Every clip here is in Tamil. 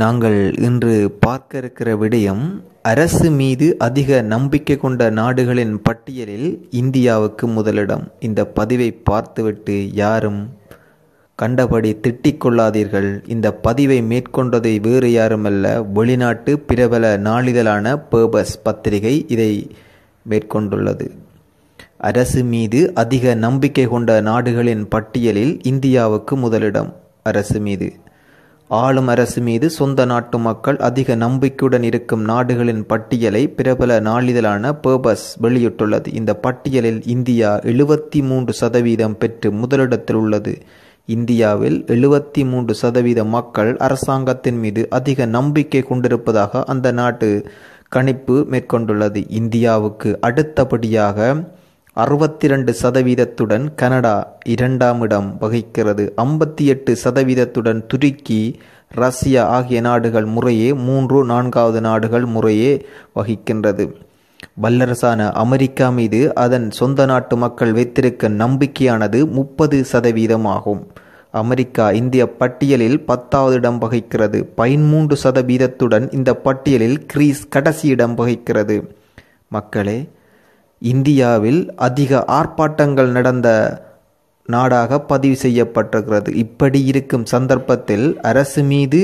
நாங்கள் இன்று பார்க்க இருக்கிற விடயம் அரசு மீது அதிக நம்பிக்கை கொண்ட நாடுகளின் பட்டியலில் இந்தியாவுக்கு முதலிடம் இந்த பதிவை பார்த்துவிட்டு யாரும் கண்டபடி திட்டிக் கொள்ளாதீர்கள் இந்த பதிவை மேற்கொண்டதை வேறு யாருமல்ல வெளிநாட்டு பிரபல நாளிதழான பேபஸ் பத்திரிகை இதை மேற்கொண்டுள்ளது அரசு மீது அதிக நம்பிக்கை கொண்ட நாடுகளின் பட்டியலில் இந்தியாவுக்கு முதலிடம் அரசு மீது ஆளும் அரசு மீது சொந்த நாட்டு மக்கள் அதிக நம்பிக்கையுடன் இருக்கும் நாடுகளின் பட்டியலை பிரபல நாளிதழான பேபஸ் வெளியிட்டுள்ளது இந்த பட்டியலில் இந்தியா எழுபத்தி மூன்று சதவீதம் பெற்று முதலிடத்தில் உள்ளது இந்தியாவில் எழுபத்தி மூன்று சதவீத மக்கள் அரசாங்கத்தின் மீது அதிக நம்பிக்கை கொண்டிருப்பதாக அந்த நாட்டு கணிப்பு மேற்கொண்டுள்ளது இந்தியாவுக்கு அடுத்தபடியாக அறுபத்தி ரெண்டு சதவீதத்துடன் கனடா இரண்டாம் இடம் வகிக்கிறது ஐம்பத்தி எட்டு சதவீதத்துடன் துருக்கி ரஷ்யா ஆகிய நாடுகள் முறையே மூன்று நான்காவது நாடுகள் முறையே வகிக்கின்றது வல்லரசான அமெரிக்கா மீது அதன் சொந்த நாட்டு மக்கள் வைத்திருக்க நம்பிக்கையானது முப்பது சதவீதமாகும் அமெரிக்கா இந்திய பட்டியலில் பத்தாவது இடம் வகிக்கிறது பதிமூன்று சதவீதத்துடன் இந்த பட்டியலில் கிரீஸ் கடைசி இடம் வகிக்கிறது மக்களே இந்தியாவில் அதிக ஆர்ப்பாட்டங்கள் நடந்த நாடாக பதிவு செய்யப்பட்டிருக்கிறது இப்படி இருக்கும் சந்தர்ப்பத்தில் அரசு மீது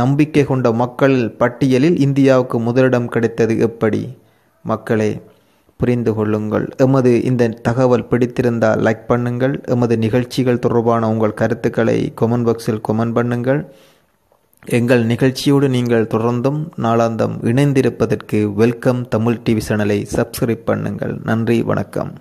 நம்பிக்கை கொண்ட மக்கள் பட்டியலில் இந்தியாவுக்கு முதலிடம் கிடைத்தது எப்படி மக்களே புரிந்து கொள்ளுங்கள் எமது இந்த தகவல் பிடித்திருந்தால் லைக் பண்ணுங்கள் எமது நிகழ்ச்சிகள் தொடர்பான உங்கள் கருத்துக்களை கொமெண்ட் பாக்ஸில் கொமெண்ட் பண்ணுங்கள் எங்கள் நிகழ்ச்சியோடு நீங்கள் தொடர்ந்தும் நாளாந்தம் இணைந்திருப்பதற்கு வெல்கம் தமிழ் டிவி சேனலை சப்ஸ்கிரைப் பண்ணுங்கள் நன்றி வணக்கம்